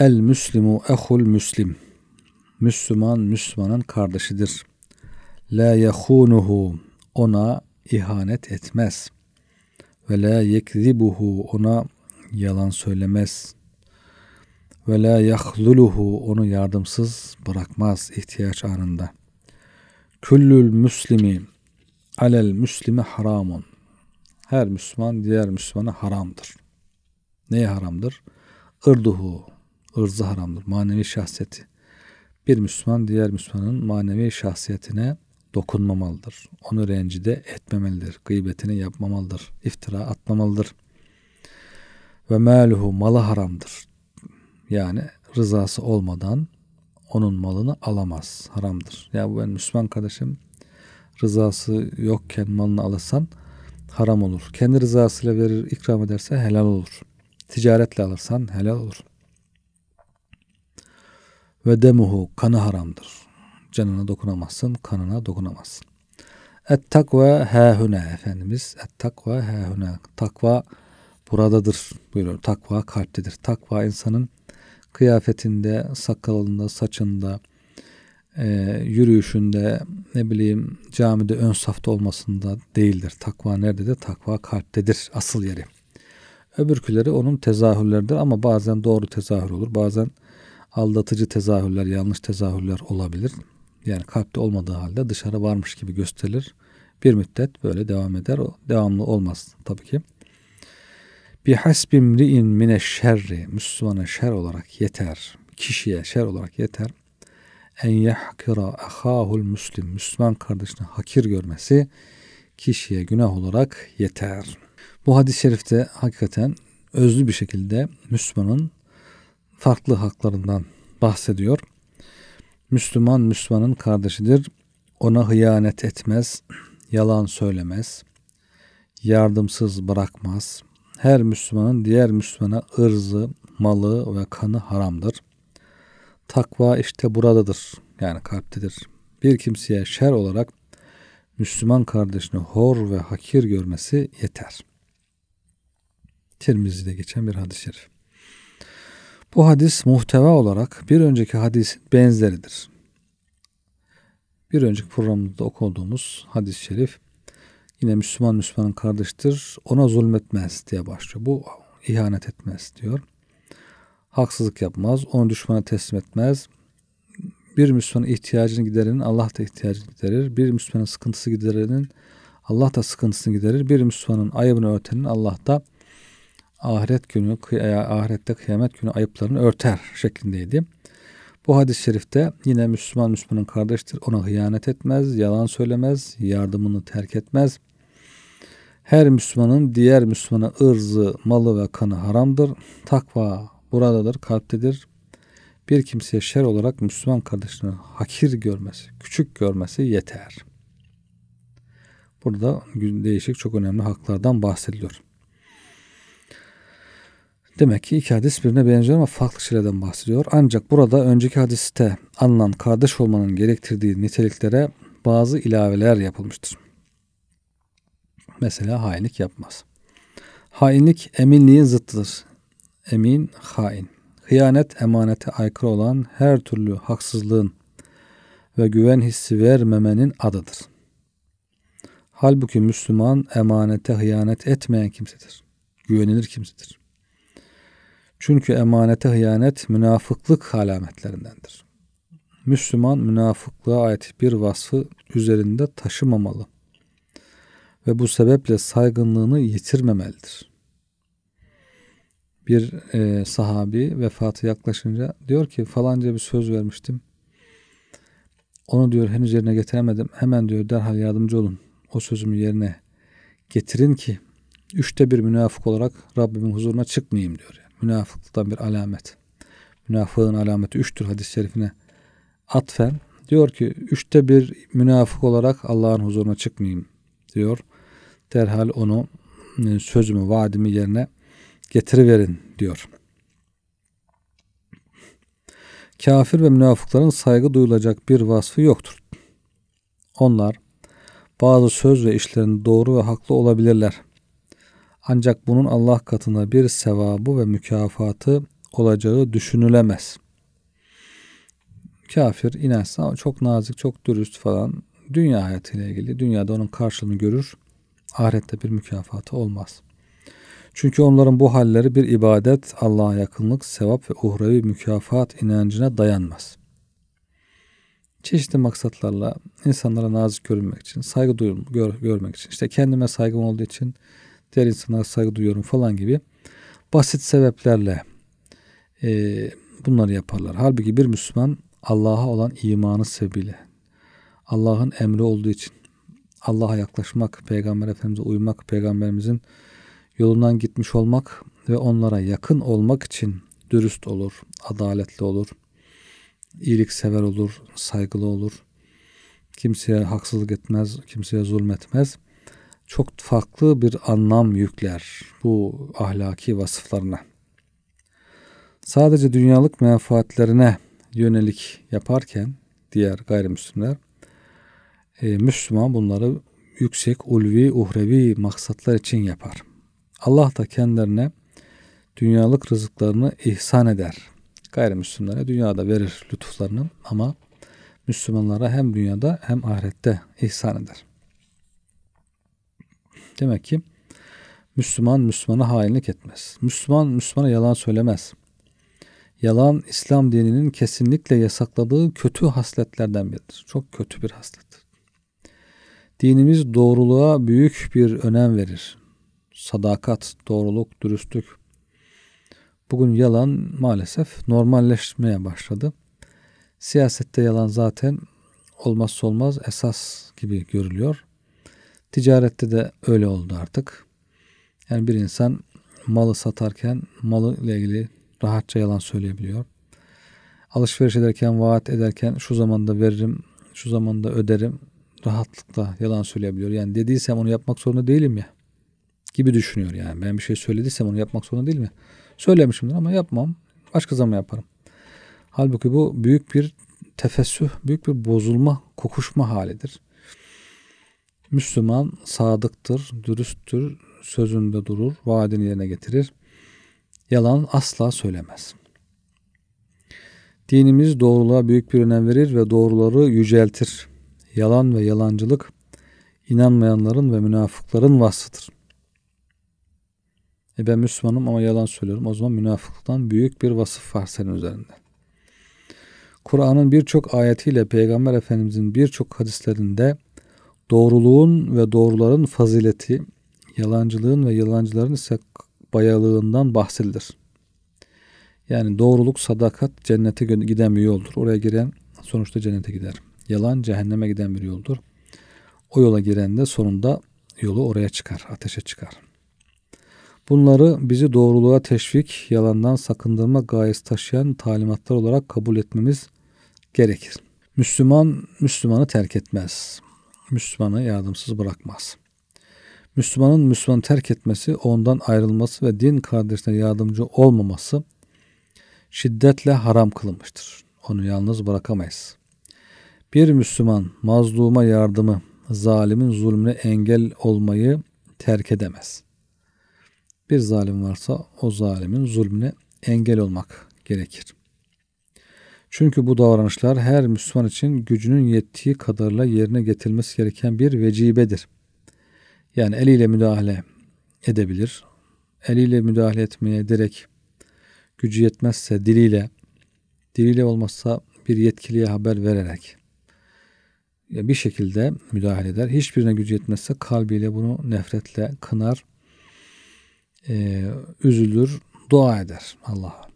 El müslimu ehul müslim. Müslüman Müslümanın kardeşidir. La yahunuhu ona ihanet etmez. Ve la yekzibuhu ona yalan söylemez. Ve la yahzuluhu onu yardımsız bırakmaz ihtiyaç anında. Küllül müslimi alel müslimi haramun. Her Müslüman diğer Müslümana haramdır. Neye haramdır? Irduhu, ırzı haramdır. Manevi şahsiyeti. Bir Müslüman diğer Müslümanın manevi şahsiyetine dokunmamalıdır. Onu rencide etmemelidir. Gıybetini yapmamalıdır. İftira atmamalıdır. Ve meluhu malı haramdır. Yani rızası olmadan onun malını alamaz. Haramdır. Ya bu ben Müslüman kardeşim rızası yokken malını alırsan haram olur. Kendi rızasıyla verir ikram ederse helal olur. Ticaretle alırsan helal olur. Ve demuhu kanı haramdır. Canına dokunamazsın, kanına dokunamazsın. Et takva hâhüne Efendimiz. Et takva hâhüne. Takva buradadır buyuruyor. Takva kalptedir. Takva insanın kıyafetinde, sakalında, saçında, e, yürüyüşünde, ne bileyim camide ön safta olmasında değildir. Takva nerede de takva kalptedir asıl yeri. Öbürküleri onun tezahürleridir ama bazen doğru tezahür olur, bazen aldatıcı tezahürler, yanlış tezahürler olabilir. Yani kalpte olmadığı halde dışarı varmış gibi gösterilir. Bir müddet böyle devam eder. O devamlı olmaz tabii ki. Bi hasbimri'in mine şerri Müslümana şer olarak yeter. Kişiye şer olarak yeter. En yahkira ahahul müslim Müslüman kardeşini hakir görmesi kişiye günah olarak yeter. Bu hadis-i şerifte hakikaten özlü bir şekilde Müslümanın farklı haklarından bahsediyor. Müslüman Müslümanın kardeşidir. Ona hıyanet etmez, yalan söylemez, yardımsız bırakmaz. Her Müslümanın diğer Müslümana ırzı, malı ve kanı haramdır. Takva işte buradadır. Yani kalptedir. Bir kimseye şer olarak Müslüman kardeşini hor ve hakir görmesi yeter. Tirmizi'de geçen bir hadis-i şerif. Bu hadis muhteva olarak bir önceki hadisin benzeridir. Bir önceki programımızda okuduğumuz hadis-i şerif yine Müslüman Müslümanın kardeştir ona zulmetmez diye başlıyor. Bu ihanet etmez diyor. Haksızlık yapmaz, onu düşmana teslim etmez. Bir Müslümanın ihtiyacını giderenin Allah da ihtiyacını giderir. Bir Müslümanın sıkıntısı giderenin Allah da sıkıntısını giderir. Bir Müslümanın ayıbını örtenin Allah da ahiret günü, ahirette kıyamet günü ayıplarını örter şeklindeydi. Bu hadis-i şerifte yine Müslüman Müslümanın kardeştir. Ona hıyanet etmez, yalan söylemez, yardımını terk etmez. Her Müslümanın diğer Müslümana ırzı, malı ve kanı haramdır. Takva buradadır, kalptedir. Bir kimseye şer olarak Müslüman kardeşini hakir görmesi, küçük görmesi yeter. Burada değişik çok önemli haklardan bahsediliyor. Demek ki iki hadis birbirine benziyor ama farklı şeylerden bahsediyor. Ancak burada önceki hadiste anılan kardeş olmanın gerektirdiği niteliklere bazı ilaveler yapılmıştır. Mesela hainlik yapmaz. Hainlik eminliğin zıttıdır. Emin, hain. Hıyanet emanete aykırı olan her türlü haksızlığın ve güven hissi vermemenin adıdır. Halbuki Müslüman emanete hıyanet etmeyen kimsedir. Güvenilir kimsedir. Çünkü emanete hıyanet münafıklık alametlerindendir. Müslüman münafıklığa ait bir vasfı üzerinde taşımamalı ve bu sebeple saygınlığını yitirmemelidir. Bir e, sahabi vefatı yaklaşınca diyor ki falanca bir söz vermiştim. Onu diyor henüz yerine getiremedim. Hemen diyor derhal yardımcı olun. O sözümü yerine getirin ki üçte bir münafık olarak Rabbimin huzuruna çıkmayayım diyor. Yani münafıklıktan bir alamet. Münafığın alameti üçtür hadis-i şerifine atfen. Diyor ki üçte bir münafık olarak Allah'ın huzuruna çıkmayayım diyor. Derhal onu e, sözümü, vaadimi yerine getiriverin diyor. Kafir ve münafıkların saygı duyulacak bir vasfı yoktur. Onlar bazı söz ve işlerinde doğru ve haklı olabilirler. Ancak bunun Allah katına bir sevabı ve mükafatı olacağı düşünülemez. Kafir inançsa çok nazik, çok dürüst falan dünya hayatıyla ilgili. Dünyada onun karşılığını görür. Ahirette bir mükafatı olmaz. Çünkü onların bu halleri bir ibadet, Allah'a yakınlık, sevap ve uhrevi mükafat inancına dayanmaz. Çeşitli maksatlarla insanlara nazik görünmek için, saygı duyum, gör, görmek için, işte kendime saygım olduğu için, diğer insanlara saygı duyuyorum falan gibi basit sebeplerle e, bunları yaparlar. Halbuki bir Müslüman Allah'a olan imanı sebebiyle Allah'ın emri olduğu için Allah'a yaklaşmak, Peygamber Efendimiz'e uymak, Peygamberimizin yolundan gitmiş olmak ve onlara yakın olmak için dürüst olur, adaletli olur, iyiliksever olur, saygılı olur. Kimseye haksızlık etmez, kimseye zulmetmez çok farklı bir anlam yükler bu ahlaki vasıflarına. Sadece dünyalık menfaatlerine yönelik yaparken diğer gayrimüslimler e, Müslüman bunları yüksek, ulvi, uhrevi maksatlar için yapar. Allah da kendilerine dünyalık rızıklarını ihsan eder. Gayrimüslimlere dünyada verir lütuflarını ama Müslümanlara hem dünyada hem ahirette ihsan eder. Demek ki Müslüman Müslümana hainlik etmez. Müslüman Müslümana yalan söylemez. Yalan İslam dininin kesinlikle yasakladığı kötü hasletlerden biridir. Çok kötü bir haslettir. Dinimiz doğruluğa büyük bir önem verir. Sadakat, doğruluk, dürüstlük. Bugün yalan maalesef normalleşmeye başladı. Siyasette yalan zaten olmazsa olmaz esas gibi görülüyor. Ticarette de öyle oldu artık. Yani bir insan malı satarken malı ile ilgili rahatça yalan söyleyebiliyor. Alışveriş ederken, vaat ederken şu zamanda veririm, şu zamanda öderim rahatlıkla yalan söyleyebiliyor. Yani dediysem onu yapmak zorunda değilim ya gibi düşünüyor yani. Ben bir şey söylediysem onu yapmak zorunda değil mi? Söylemişimdir ama yapmam. Başka zaman yaparım. Halbuki bu büyük bir tefessüh, büyük bir bozulma, kokuşma halidir. Müslüman sadıktır, dürüsttür, sözünde durur, vaadini yerine getirir. Yalan asla söylemez. Dinimiz doğruluğa büyük bir önem verir ve doğruları yüceltir. Yalan ve yalancılık inanmayanların ve münafıkların vasfıdır. E ben Müslümanım ama yalan söylüyorum. O zaman münafıklıktan büyük bir vasıf var senin üzerinde. Kur'an'ın birçok ayetiyle Peygamber Efendimizin birçok hadislerinde Doğruluğun ve doğruların fazileti, yalancılığın ve yalancıların ise bayalığından bahsedilir. Yani doğruluk, sadakat cennete giden bir yoldur. Oraya giren sonuçta cennete gider. Yalan cehenneme giden bir yoldur. O yola giren de sonunda yolu oraya çıkar, ateşe çıkar. Bunları bizi doğruluğa teşvik, yalandan sakındırma gayesi taşıyan talimatlar olarak kabul etmemiz gerekir. Müslüman Müslümanı terk etmez. Müslümanı yardımsız bırakmaz. Müslümanın Müslümanı terk etmesi, ondan ayrılması ve din kardeşine yardımcı olmaması şiddetle haram kılınmıştır. Onu yalnız bırakamayız. Bir Müslüman mazluma yardımı, zalimin zulmüne engel olmayı terk edemez. Bir zalim varsa o zalimin zulmüne engel olmak gerekir. Çünkü bu davranışlar her Müslüman için gücünün yettiği kadarla yerine getirilmesi gereken bir vecibedir. Yani eliyle müdahale edebilir. Eliyle müdahale etmeye direkt gücü yetmezse diliyle, diliyle olmazsa bir yetkiliye haber vererek bir şekilde müdahale eder. Hiçbirine gücü yetmezse kalbiyle bunu nefretle kınar, üzülür, dua eder Allah'a.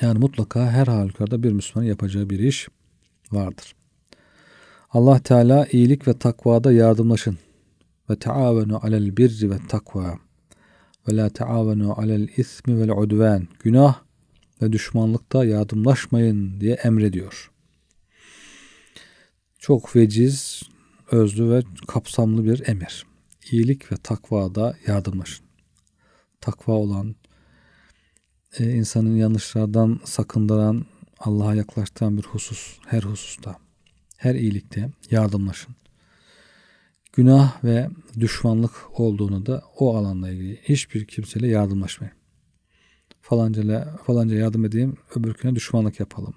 Yani mutlaka her halükarda bir Müslümanın yapacağı bir iş vardır. Allah Teala iyilik ve takvada yardımlaşın. Ve taavenu alel birri ve takva. Ve la taavenu alel ismi vel udven. Günah ve düşmanlıkta yardımlaşmayın diye emrediyor. Çok veciz, özlü ve kapsamlı bir emir. İyilik ve takvada yardımlaşın. Takva olan, e, insanın yanlışlardan sakındıran, Allah'a yaklaştıran bir husus her hususta. Her iyilikte yardımlaşın. Günah ve düşmanlık olduğunu da o alanla ilgili hiçbir kimseyle yardımlaşmayın. Falanca, falanca yardım edeyim, öbürküne düşmanlık yapalım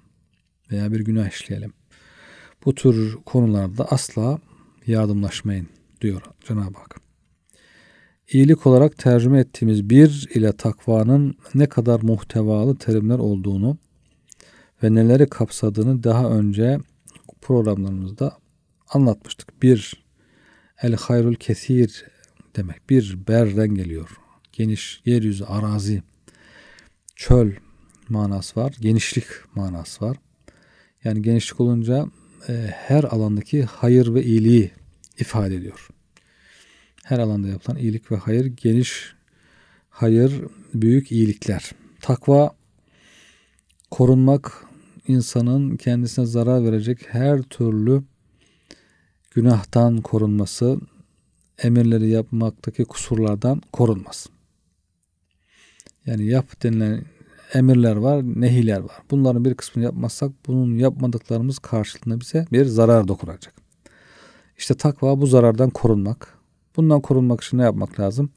veya bir günah işleyelim. Bu tür konularda asla yardımlaşmayın diyor Cenab-ı Hak iyilik olarak tercüme ettiğimiz bir ile takvanın ne kadar muhtevalı terimler olduğunu ve neleri kapsadığını daha önce programlarımızda anlatmıştık. Bir, el hayrul kesir demek. Bir, berden geliyor. Geniş, yeryüzü, arazi, çöl manası var. Genişlik manası var. Yani genişlik olunca e, her alandaki hayır ve iyiliği ifade ediyor. Her alanda yapılan iyilik ve hayır geniş hayır, büyük iyilikler. Takva korunmak insanın kendisine zarar verecek her türlü günahtan korunması, emirleri yapmaktaki kusurlardan korunması. Yani yap denilen emirler var, nehiler var. Bunların bir kısmını yapmazsak bunun yapmadıklarımız karşılığında bize bir zarar dokunacak. İşte takva bu zarardan korunmak, Bundan korunmak için ne yapmak lazım?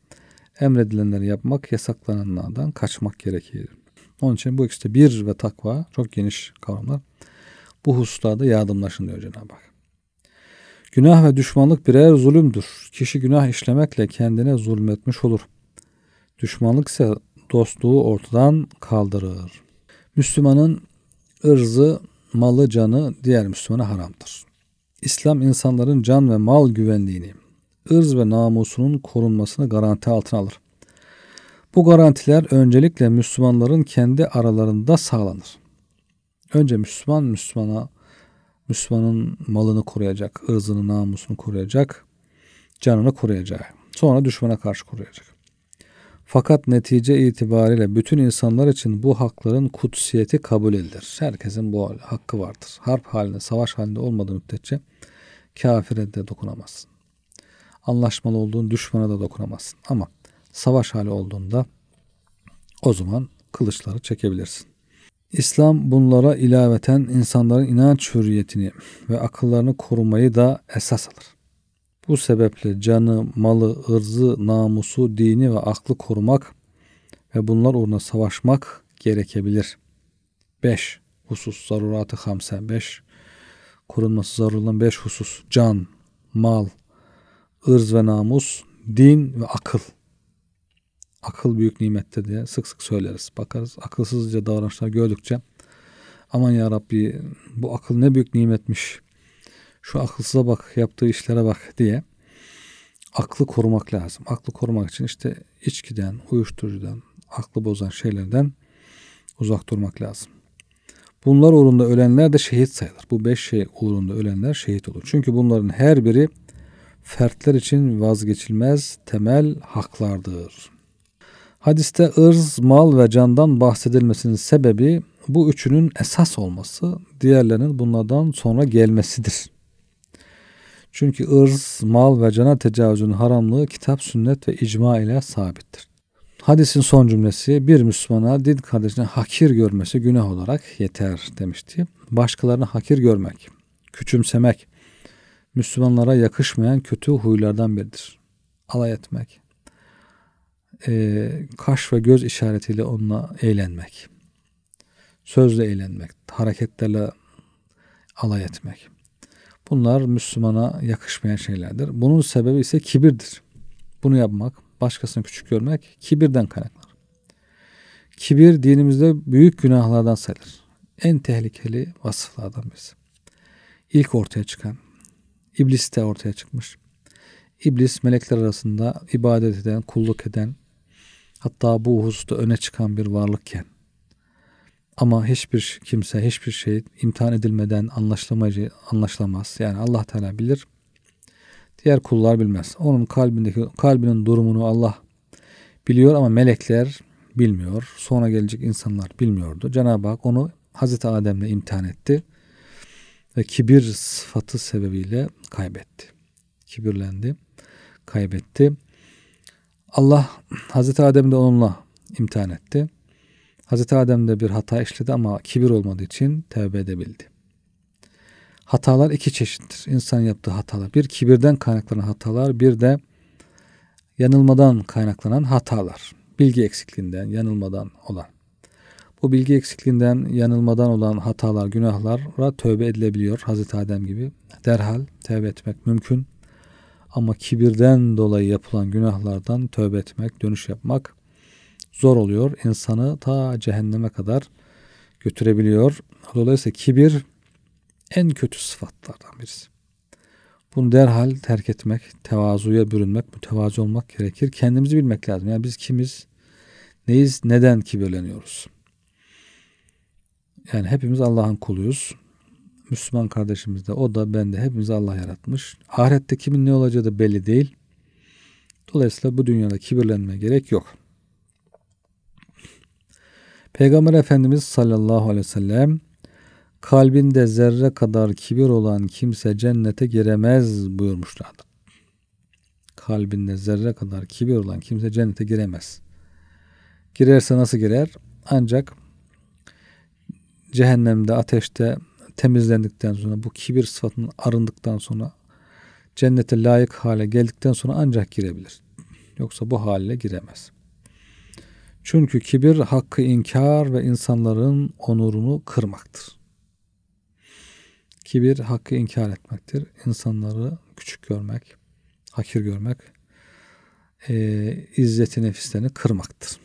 Emredilenleri yapmak, yasaklananlardan kaçmak gerekir. Onun için bu ikisi bir ve takva çok geniş kavramlar. Bu hususlarda yardımlaşın diyor Cenab-ı Hak. Günah ve düşmanlık birer zulümdür. Kişi günah işlemekle kendine zulmetmiş olur. Düşmanlık ise dostluğu ortadan kaldırır. Müslümanın ırzı, malı, canı diğer Müslümana haramdır. İslam insanların can ve mal güvenliğini, ırz ve namusunun korunmasını garanti altına alır. Bu garantiler öncelikle Müslümanların kendi aralarında sağlanır. Önce Müslüman Müslümana Müslümanın malını koruyacak, ırzını, namusunu koruyacak, canını koruyacak. Sonra düşmana karşı koruyacak. Fakat netice itibariyle bütün insanlar için bu hakların kutsiyeti kabul edilir. Herkesin bu hakkı vardır. Harp halinde, savaş halinde olmadığı müddetçe kafire de dokunamazsın anlaşmalı olduğun düşmana da dokunamazsın. Ama savaş hali olduğunda o zaman kılıçları çekebilirsin. İslam bunlara ilaveten insanların inanç hürriyetini ve akıllarını korumayı da esas alır. Bu sebeple canı, malı, ırzı, namusu, dini ve aklı korumak ve bunlar uğruna savaşmak gerekebilir. 5. Husus zaruratı hamse 5. Korunması zarur olan 5 husus. Can, mal, ırz ve namus, din ve akıl. Akıl büyük nimette diye sık sık söyleriz. Bakarız akılsızca davranışlar gördükçe aman ya Rabbi bu akıl ne büyük nimetmiş. Şu akılsıza bak, yaptığı işlere bak diye aklı korumak lazım. Aklı korumak için işte içkiden, uyuşturucudan, aklı bozan şeylerden uzak durmak lazım. Bunlar uğrunda ölenler de şehit sayılır. Bu beş şey uğrunda ölenler şehit olur. Çünkü bunların her biri fertler için vazgeçilmez temel haklardır. Hadiste ırz, mal ve candan bahsedilmesinin sebebi bu üçünün esas olması, diğerlerinin bunlardan sonra gelmesidir. Çünkü ırz, mal ve cana tecavüzün haramlığı kitap, sünnet ve icma ile sabittir. Hadisin son cümlesi bir Müslümana din kardeşine hakir görmesi günah olarak yeter demişti. Başkalarını hakir görmek, küçümsemek, Müslümanlara yakışmayan kötü huylardan biridir. Alay etmek. E, kaş ve göz işaretiyle onunla eğlenmek. Sözle eğlenmek. Hareketlerle alay etmek. Bunlar Müslümana yakışmayan şeylerdir. Bunun sebebi ise kibirdir. Bunu yapmak, başkasını küçük görmek kibirden kaynaklanır. Kibir dinimizde büyük günahlardan sayılır. En tehlikeli vasıflardan birisi. İlk ortaya çıkan İblis de ortaya çıkmış. İblis melekler arasında ibadet eden, kulluk eden hatta bu hususta öne çıkan bir varlıkken ama hiçbir kimse hiçbir şey imtihan edilmeden anlaşlamacı anlaşlamaz. Yani Allah Teala bilir. Diğer kullar bilmez. Onun kalbindeki kalbinin durumunu Allah biliyor ama melekler bilmiyor. Sonra gelecek insanlar bilmiyordu. Cenab-ı Hak onu Hazreti Adem'le imtihan etti ve kibir sıfatı sebebiyle kaybetti. Kibirlendi, kaybetti. Allah Hazreti Adem'i de onunla imtihan etti. Hazreti Adem de bir hata işledi ama kibir olmadığı için tevbe edebildi. Hatalar iki çeşittir. İnsan yaptığı hatalar. Bir kibirden kaynaklanan hatalar, bir de yanılmadan kaynaklanan hatalar. Bilgi eksikliğinden, yanılmadan olan. Bu bilgi eksikliğinden, yanılmadan olan hatalar, günahlara tövbe edilebiliyor Hazreti Adem gibi. Derhal tövbe etmek mümkün. Ama kibirden dolayı yapılan günahlardan tövbe etmek, dönüş yapmak zor oluyor. İnsanı ta cehenneme kadar götürebiliyor. Dolayısıyla kibir en kötü sıfatlardan birisi. Bunu derhal terk etmek, tevazuya bürünmek, mütevazi olmak gerekir. Kendimizi bilmek lazım. Yani biz kimiz, neyiz, neden kibirleniyoruz? Yani hepimiz Allah'ın kuluyuz. Müslüman kardeşimiz de o da ben de hepimiz Allah yaratmış. Ahirette kimin ne olacağı da belli değil. Dolayısıyla bu dünyada kibirlenme gerek yok. Peygamber Efendimiz sallallahu aleyhi ve sellem kalbinde zerre kadar kibir olan kimse cennete giremez buyurmuşlardı. Kalbinde zerre kadar kibir olan kimse cennete giremez. Girerse nasıl girer? Ancak cehennemde ateşte temizlendikten sonra bu kibir sıfatının arındıktan sonra cennete layık hale geldikten sonra ancak girebilir. Yoksa bu hale giremez. Çünkü kibir hakkı inkar ve insanların onurunu kırmaktır. Kibir hakkı inkar etmektir. İnsanları küçük görmek, hakir görmek, e, izzeti nefislerini kırmaktır.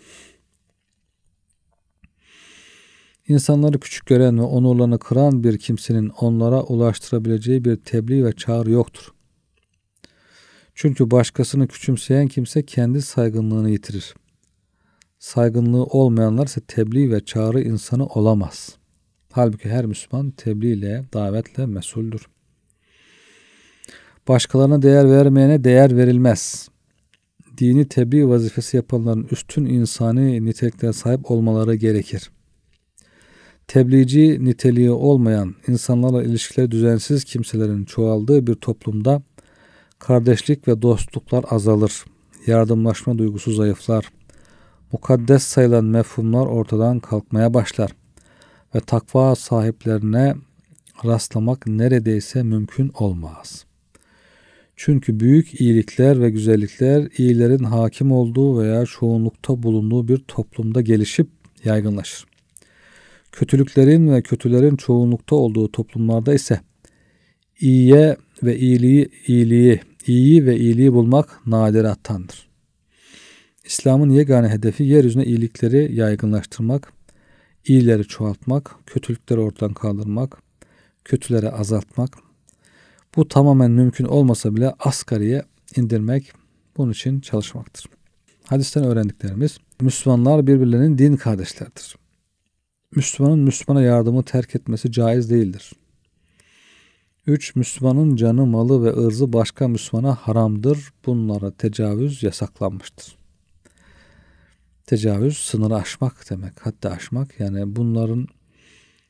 İnsanları küçük gören ve onurlarını kıran bir kimsenin onlara ulaştırabileceği bir tebliğ ve çağrı yoktur. Çünkü başkasını küçümseyen kimse kendi saygınlığını yitirir. Saygınlığı olmayanlar ise tebliğ ve çağrı insanı olamaz. Halbuki her Müslüman tebliğ ile, davetle mesuldür. Başkalarına değer vermeyene değer verilmez. Dini tebliğ vazifesi yapanların üstün insani niteliklere sahip olmaları gerekir.'' tebliğci niteliği olmayan insanlarla ilişkileri düzensiz kimselerin çoğaldığı bir toplumda kardeşlik ve dostluklar azalır. Yardımlaşma duygusu zayıflar. Mukaddes sayılan mefhumlar ortadan kalkmaya başlar ve takva sahiplerine rastlamak neredeyse mümkün olmaz. Çünkü büyük iyilikler ve güzellikler iyilerin hakim olduğu veya çoğunlukta bulunduğu bir toplumda gelişip yaygınlaşır. Kötülüklerin ve kötülerin çoğunlukta olduğu toplumlarda ise iyiye ve iyiliği, iyiliği, iyiyi ve iyiliği bulmak nadirattandır. İslam'ın yegane hedefi yeryüzüne iyilikleri yaygınlaştırmak, iyileri çoğaltmak, kötülükleri ortadan kaldırmak, kötülere azaltmak. Bu tamamen mümkün olmasa bile asgariye indirmek bunun için çalışmaktır. Hadisten öğrendiklerimiz Müslümanlar birbirlerinin din kardeşlerdir. Müslümanın Müslümana yardımı terk etmesi caiz değildir. 3. Müslümanın canı, malı ve ırzı başka Müslümana haramdır. Bunlara tecavüz yasaklanmıştır. Tecavüz sınırı aşmak demek. Hatta aşmak yani bunların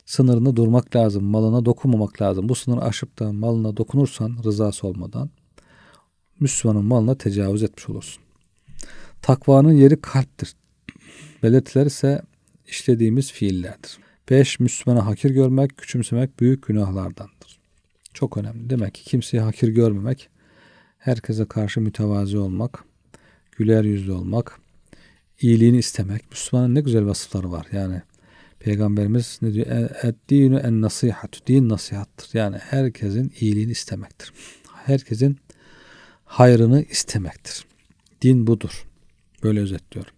sınırını durmak lazım. Malına dokunmamak lazım. Bu sınırı aşıp da malına dokunursan rızası olmadan Müslümanın malına tecavüz etmiş olursun. Takvanın yeri kalptir. Belirtiler ise işlediğimiz fiillerdir. 5. Müslümana hakir görmek, küçümsemek büyük günahlardandır. Çok önemli. Demek ki kimseyi hakir görmemek, herkese karşı mütevazi olmak, güler yüzlü olmak, iyiliğini istemek. Müslümanın ne güzel vasıfları var. Yani Peygamberimiz ne diyor? Eddinu en nasihat, Din nasihattır. Yani herkesin iyiliğini istemektir. Herkesin hayrını istemektir. Din budur. Böyle özetliyorum.